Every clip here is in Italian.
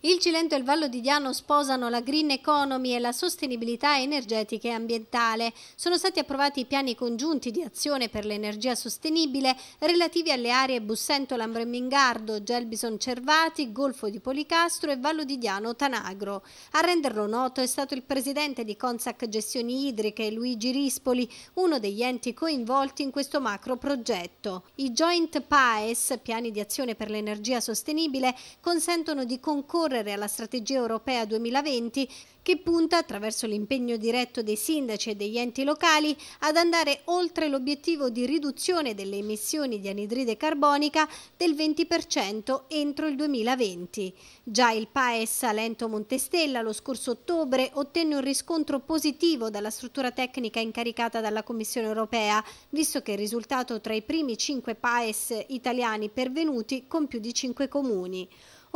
Il Cilento e il Vallo di Diano sposano la green economy e la sostenibilità energetica e ambientale. Sono stati approvati i piani congiunti di azione per l'energia sostenibile relativi alle aree Bussento Lambremingardo, Gelbison Cervati, Golfo di Policastro e Vallo di Diano Tanagro. A renderlo noto è stato il presidente di Consac Gestioni Idriche Luigi Rispoli, uno degli enti coinvolti in questo macro progetto. I joint PAES, piani di azione per l'energia sostenibile, consentono di concorrere ricorrere alla strategia europea 2020 che punta, attraverso l'impegno diretto dei sindaci e degli enti locali, ad andare oltre l'obiettivo di riduzione delle emissioni di anidride carbonica del 20% entro il 2020. Già il PAES Salento Montestella lo scorso ottobre ottenne un riscontro positivo dalla struttura tecnica incaricata dalla Commissione europea, visto che è risultato tra i primi cinque PAES italiani pervenuti con più di cinque comuni.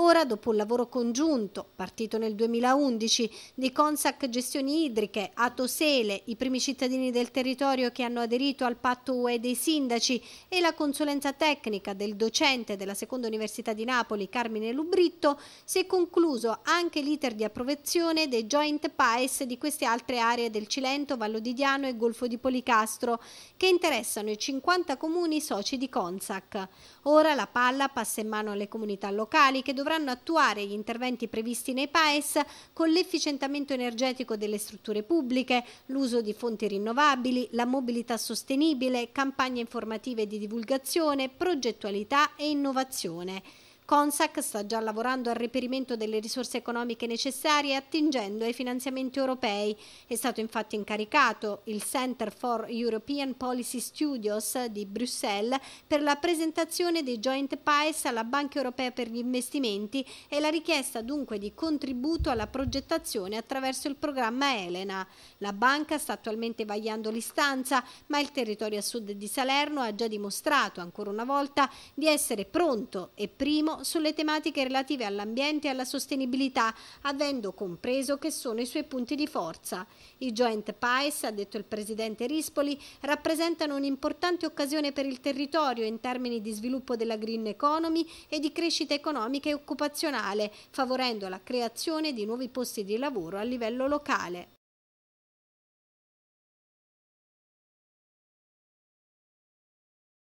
Ora, dopo il lavoro congiunto, partito nel 2011, di Consac Gestioni Idriche, Atosele, i primi cittadini del territorio che hanno aderito al patto UE dei sindaci e la consulenza tecnica del docente della seconda università di Napoli, Carmine Lubritto, si è concluso anche l'iter di approvazione dei joint PAES di queste altre aree del Cilento, Vallo di Diano e Golfo di Policastro, che interessano i 50 comuni soci di Consac. Ora la palla passa in mano alle comunità locali che dovranno dovranno attuare gli interventi previsti nei PAES con l'efficientamento energetico delle strutture pubbliche, l'uso di fonti rinnovabili, la mobilità sostenibile, campagne informative di divulgazione, progettualità e innovazione. Consac sta già lavorando al reperimento delle risorse economiche necessarie attingendo ai finanziamenti europei. È stato infatti incaricato il Center for European Policy Studios di Bruxelles per la presentazione dei joint PIES alla Banca Europea per gli investimenti e la richiesta dunque di contributo alla progettazione attraverso il programma Elena. La banca sta attualmente vagliando l'istanza, ma il territorio a sud di Salerno ha già dimostrato ancora una volta di essere pronto e primo sulle tematiche relative all'ambiente e alla sostenibilità, avendo compreso che sono i suoi punti di forza. I joint pies, ha detto il presidente Rispoli, rappresentano un'importante occasione per il territorio in termini di sviluppo della green economy e di crescita economica e occupazionale, favorendo la creazione di nuovi posti di lavoro a livello locale.